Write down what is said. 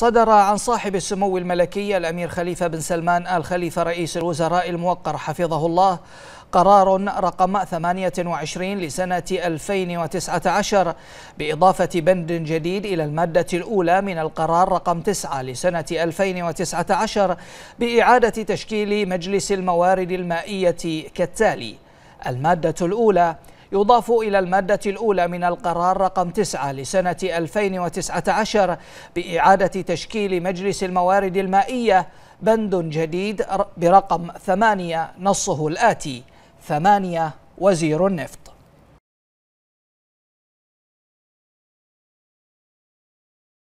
صدر عن صاحب السمو الملكي الأمير خليفة بن سلمان آل خليفة رئيس الوزراء الموقر حفظه الله قرار رقم 28 لسنة 2019 بإضافة بند جديد إلى المادة الأولى من القرار رقم 9 لسنة 2019 بإعادة تشكيل مجلس الموارد المائية كالتالي المادة الأولى يضاف إلى المادة الأولى من القرار رقم 9 لسنة 2019 بإعادة تشكيل مجلس الموارد المائية بند جديد برقم 8 نصه الآتي 8 وزير النفط